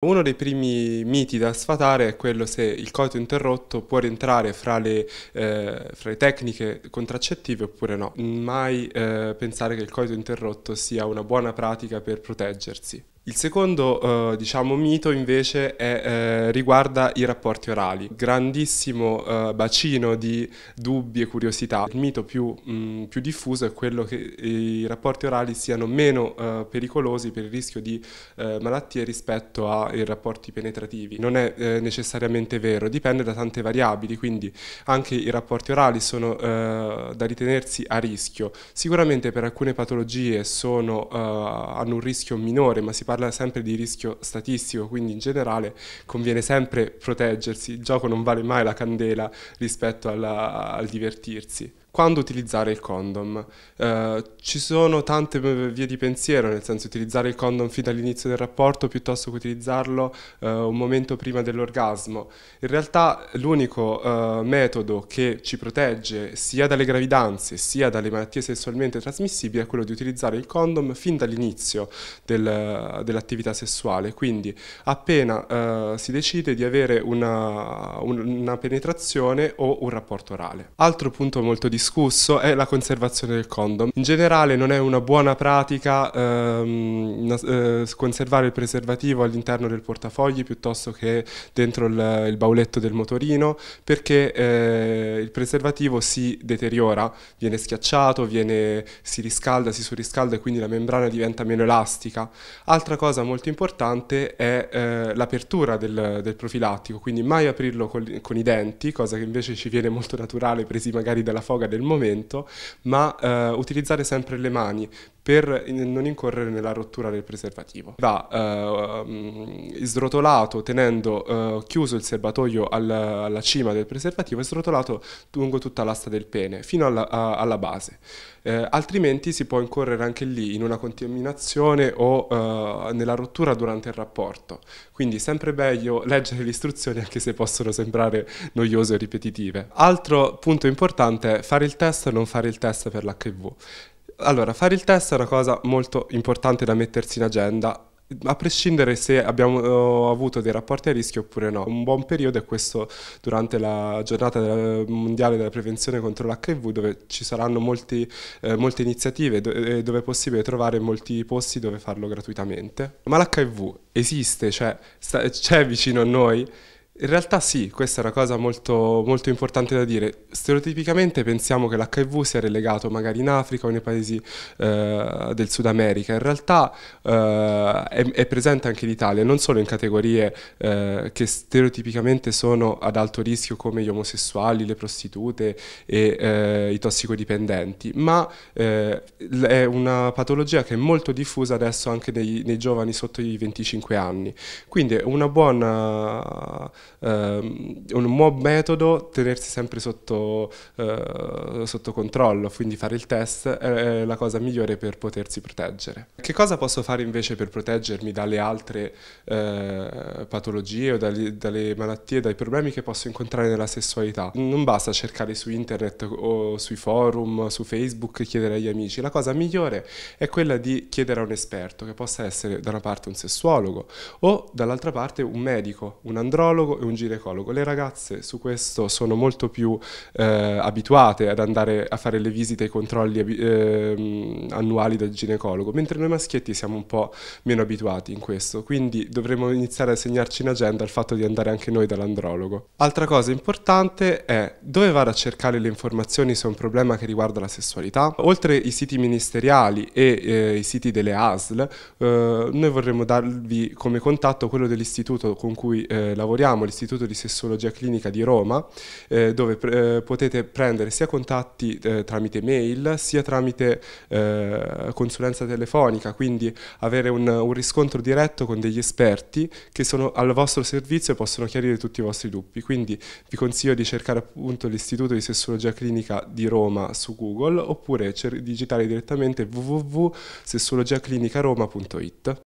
Uno dei primi miti da sfatare è quello se il coito interrotto può rientrare fra le, eh, fra le tecniche contraccettive oppure no. Mai eh, pensare che il coito interrotto sia una buona pratica per proteggersi. Il secondo eh, diciamo, mito invece è, eh, riguarda i rapporti orali, grandissimo eh, bacino di dubbi e curiosità. Il mito più, mh, mm, più, diffuso è quello che i rapporti orali siano meno eh, pericolosi per il rischio di eh, malattie rispetto ai rapporti penetrativi. Non è eh, necessariamente vero, dipende da tante variabili, quindi anche i rapporti orali sono da ritenersi a rischio. Sicuramente per alcune patologie sono, hanno un rischio minore, ma si parla parla sempre di rischio statistico, quindi in generale conviene sempre proteggersi, il gioco non vale mai la candela rispetto alla, al divertirsi quando utilizzare il condom. Eh, ci sono tante vie di pensiero, nel senso utilizzare il condom fin dall'inizio del rapporto piuttosto che utilizzarlo eh, un momento prima dell'orgasmo. In realtà l'unico eh, metodo che ci protegge sia dalle gravidanze sia dalle malattie sessualmente trasmissibili è quello di utilizzare il condom fin dall'inizio del, dell'attività sessuale, quindi appena eh, si decide di avere una, una penetrazione o un rapporto orale. Altro punto molto di discusso è la conservazione del condom. In generale non è una buona pratica ehm, eh, conservare il preservativo all'interno del portafogli piuttosto che dentro il, il bauletto del motorino perché eh, il preservativo si deteriora, viene schiacciato, viene, si riscalda, si surriscalda e quindi la membrana diventa meno elastica. Altra cosa molto importante è eh, l'apertura del, del, profilattico, quindi mai aprirlo col, con i denti, cosa che invece ci viene molto naturale presi magari dalla foga del momento, ma eh, utilizzare sempre le mani per non incorrere nella rottura del preservativo. Va eh, srotolato tenendo eh, chiuso il serbatoio al, alla cima del preservativo e srotolato lungo tutta l'asta del pene fino alla, a, alla base. Eh, altrimenti si può incorrere anche lì in una contaminazione o eh, nella rottura durante il rapporto. Quindi sempre meglio leggere le istruzioni anche se possono sembrare noiose o ripetitive. Altro punto importante è fare il test o non fare il test per l'HIV. Allora, fare il test è una cosa molto importante da mettersi in agenda a prescindere se abbiamo eh, avuto dei rapporti a rischio oppure no. Un buon periodo è questo durante la giornata mondiale della prevenzione contro l'HIV dove ci saranno molti, eh, molte iniziative do- dove è possibile trovare molti posti dove farlo gratuitamente. Ma l'HIV esiste, cioè sta- c'è vicino a noi? In realtà sì, questa è una cosa molto, molto, importante da dire. Stereotipicamente pensiamo che l'HIV sia relegato magari in Africa o nei paesi eh, del Sud America, in realtà eh, è, è, presente anche in Italia, non solo in categorie eh, che stereotipicamente sono ad alto rischio come gli omosessuali, le prostitute e eh, i tossicodipendenti, ma eh, è una patologia che è molto diffusa adesso anche nei, nei giovani sotto i 25 anni. Quindi una buona Ehm, un buon metodo tenersi sempre sotto, eh, sotto controllo, quindi fare il test è la cosa migliore per potersi proteggere. Che cosa posso fare invece per proteggermi dalle altre eh, patologie o dalle, dalle, malattie, dai problemi che posso incontrare nella sessualità? Non basta cercare su internet o sui forum, su Facebook, e chiedere agli amici. La cosa migliore è quella di chiedere a un esperto, che possa essere da una parte un sessuologo o dall'altra parte un medico, un andrologo e un ginecologo. Le ragazze su questo sono molto più eh, abituate ad andare a fare le visite e i controlli eh, annuali del ginecologo, mentre noi maschietti siamo un po' meno abituati in questo, quindi dovremmo iniziare a segnarci in agenda il fatto di andare anche noi dall'andrologo. Altra cosa importante è dove vado a cercare le informazioni su un problema che riguarda la sessualità. Oltre i siti ministeriali e eh, i siti delle ASL, eh, noi vorremmo darvi come contatto quello dell'istituto con cui eh, lavoriamo, l'Istituto di Sessologia Clinica di Roma, eh, dove pre eh, potete prendere sia contatti eh, tramite mail, sia tramite eh, consulenza telefonica, quindi avere un, un, riscontro diretto con degli esperti che sono al vostro servizio e possono chiarire tutti i vostri dubbi. Quindi vi consiglio di cercare appunto l'Istituto di Sessologia Clinica di Roma su Google oppure digitare direttamente www.sessologiaclinicaroma.it.